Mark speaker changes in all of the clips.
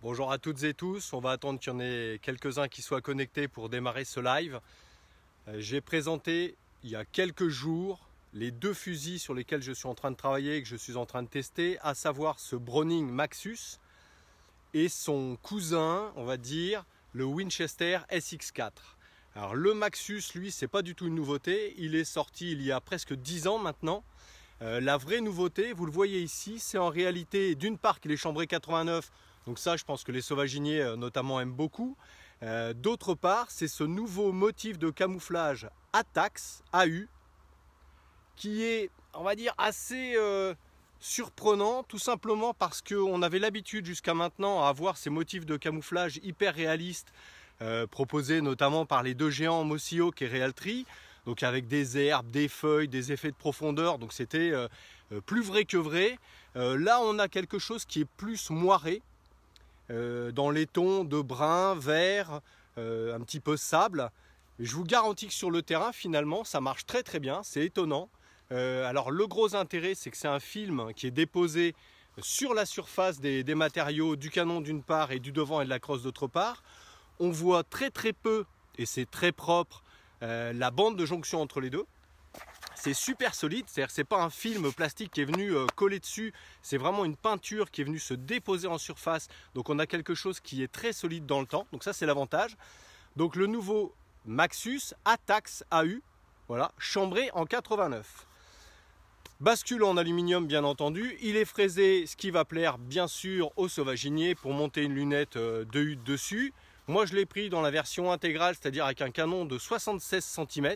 Speaker 1: Bonjour à toutes et tous, on va attendre qu'il y en ait quelques-uns qui soient connectés pour démarrer ce live. Euh, j'ai présenté il y a quelques jours les deux fusils sur lesquels je suis en train de travailler et que je suis en train de tester, à savoir ce Browning Maxus et son cousin, on va dire, le Winchester SX4. Alors le Maxus, lui, c'est pas du tout une nouveauté, il est sorti il y a presque 10 ans maintenant. Euh, la vraie nouveauté, vous le voyez ici, c'est en réalité d'une part qu'il est chambré 89, donc ça je pense que les sauvaginiers euh, notamment aiment beaucoup. Euh, d'autre part, c'est ce nouveau motif de camouflage Atax, AU, qui est, on va dire, assez surprenant, tout simplement parce qu'on avait l'habitude jusqu'à maintenant à avoir ces motifs de camouflage hyper réalistes proposés notamment par les deux géants Mossio et Realtree donc avec des herbes, des feuilles, des effets de profondeur, donc c'était euh, euh, plus vrai que vrai. Euh, là, on a quelque chose qui est plus moiré, dans les tons de brun, vert, un petit peu sable. Je vous garantis que sur le terrain, finalement, ça marche très très bien, c'est étonnant. alors le gros intérêt, c'est que c'est un film qui est déposé sur la surface des matériaux du canon d'une part et du devant et de la crosse d'autre part. On voit très très peu, et c'est très propre, euh, la bande de jonction entre les deux. C'est super solide, c'est-à-dire c'est pas un film plastique qui est venu euh, coller dessus, c'est vraiment une peinture qui est venue se déposer en surface. Donc on a quelque chose qui est très solide dans le temps. Donc ça c'est l'avantage. Donc le nouveau Maxus Atax AU, voilà, chambré en 89. Bascule en aluminium bien entendu, il est fraisé, ce qui va plaire bien sûr aux sauvaginiers pour monter une lunette euh, de hutte dessus. Moi, je l'ai pris dans la version intégrale, c'est-à-dire avec un canon de 76 cm.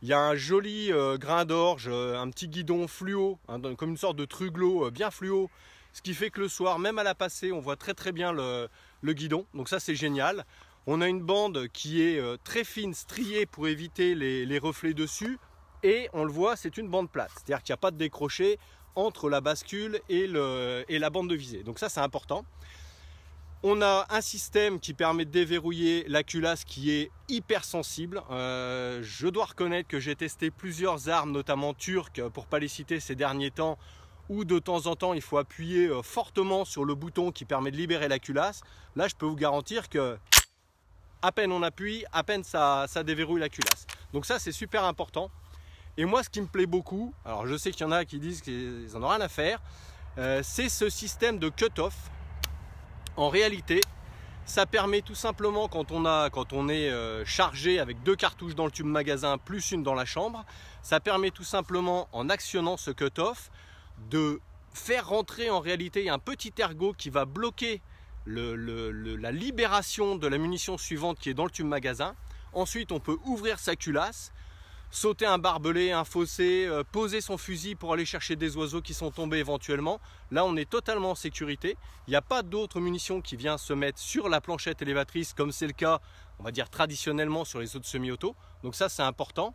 Speaker 1: Il y a un joli euh, grain d'orge, euh, un petit guidon fluo, comme une sorte de truglo euh, bien fluo, ce qui fait que le soir, même à la passée, on voit très très bien le, guidon. Donc ça, c'est génial. On a une bande qui est très fine, striée pour éviter les, reflets dessus. Et on le voit, c'est une bande plate, c'est-à-dire qu'il n'y a pas de décroché entre la bascule et la bande de visée. Donc ça, c'est important. On a un système qui permet de déverrouiller la culasse qui est hyper sensible. Euh, je dois reconnaître que j'ai testé plusieurs armes, notamment turques, pour pas les citer ces derniers temps, où de temps en temps il faut appuyer euh, fortement sur le bouton qui permet de libérer la culasse. Là, je peux vous garantir que à peine on appuie, à peine ça, déverrouille la culasse. Donc ça, c'est super important. Et moi, ce qui me plaît beaucoup, alors je sais qu'il y en a qui disent qu'ils en ont rien à faire, euh, c'est ce système de cut-off en réalité, ça permet tout simplement quand on, a, quand on est euh, chargé avec deux cartouches dans le tube magasin plus une dans la chambre, ça permet tout simplement en actionnant ce cut-off de faire rentrer en réalité un petit ergot qui va bloquer la libération de la munition suivante qui est dans le tube magasin. Ensuite, on peut ouvrir sa culasse sauter un barbelé, un fossé, euh, poser son fusil pour aller chercher des oiseaux qui sont tombés éventuellement. Là, on est totalement en sécurité. Il n'y a pas d'autres munitions qui viennent se mettre sur la planchette élévatrice comme c'est le cas, on va dire traditionnellement sur les autres semi-auto. Donc ça, c'est important.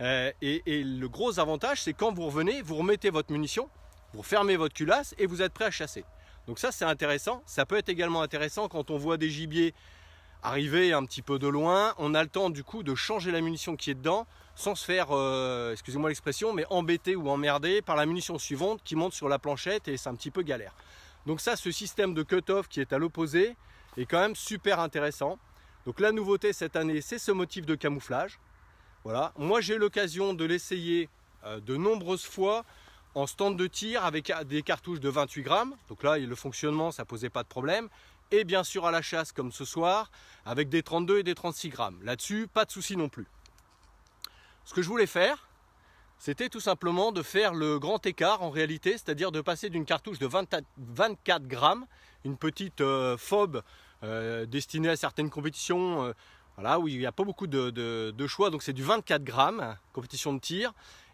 Speaker 1: Euh, et, et le gros avantage, c'est quand vous revenez, vous remettez votre munition, vous fermez votre culasse et vous êtes prêt à chasser. Donc ça, c'est intéressant. Ça peut être également intéressant quand on voit des gibiers Arrivé un petit peu de loin, on a le temps du coup de changer la munition qui est dedans sans se faire, euh, excusez-moi l'expression, mais embêter ou emmerder par la munition suivante qui monte sur la planchette et c'est un petit peu galère. Donc ça, ce système de cut-off qui est à l'opposé est quand même super intéressant. Donc la nouveauté cette année, c'est ce motif de camouflage. Voilà. Moi, j'ai l'occasion de l'essayer euh, de nombreuses fois en stand de tir avec euh, des cartouches de 28 grammes. Donc là, le fonctionnement, ça posait pas de problème et bien sûr à la chasse comme ce soir avec des 32 et des 36 grammes. Là-dessus, pas de souci non plus. Ce que je voulais faire, c'était tout simplement de faire le grand écart en réalité, c'est-à-dire de passer d'une cartouche de 24 grammes, une petite euh, phobe euh, destinée à certaines compétitions, euh, voilà, où il n'y a pas beaucoup de, choix, donc c'est du 24 grammes, compétition de tir,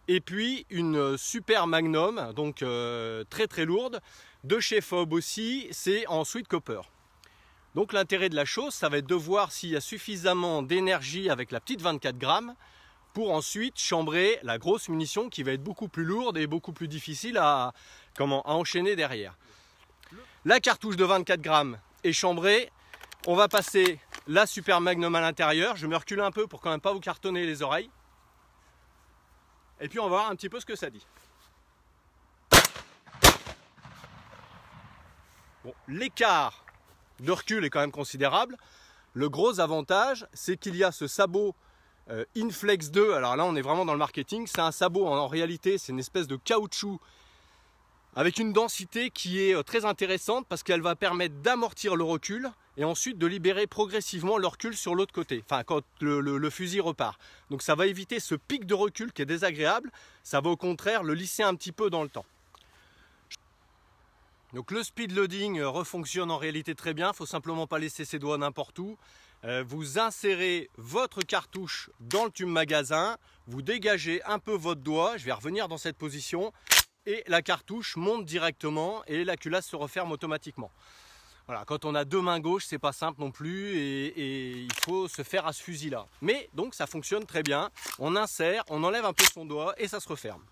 Speaker 1: et puis une super magnum, donc très très lourde, de chez FOB aussi, c'est en sweet copper. Donc l'intérêt de la chose, ça va être de voir s'il y a suffisamment d'énergie avec la petite 24 grammes pour ensuite chambrer la grosse munition qui va être beaucoup plus lourde et beaucoup plus difficile à, comment, enchaîner derrière. La cartouche de 24 grammes est chambrée. On va passer la Super Magnum à l'intérieur. Je me recule un peu pour quand même pas vous cartonner les oreilles. Et puis on va voir un petit peu ce que ça dit. Bon, L'écart de recul est quand même considérable. Le gros avantage, c'est qu'il y a ce sabot euh, Inflex 2. Alors là, on est vraiment dans le marketing. C'est un sabot, en, réalité, c'est une espèce de caoutchouc avec une densité qui est euh, très intéressante parce qu'elle va permettre d'amortir le recul et ensuite de libérer progressivement le recul sur l'autre côté, enfin quand le, fusil repart. Donc ça va éviter ce pic de recul qui est désagréable, ça va au contraire le lisser un petit peu dans le temps. Donc le speed loading euh, refonctionne en réalité très bien, il faut simplement pas laisser ses doigts n'importe où. Euh, vous insérez votre cartouche dans le tube magasin, vous dégagez un peu votre doigt, je vais revenir dans cette position, et la cartouche monte directement et la culasse se referme automatiquement. Voilà, quand on a deux mains gauches, c'est pas simple non plus et, et, il faut se faire à ce fusil-là. Mais donc ça fonctionne très bien, on insère, on enlève un peu son doigt et ça se referme.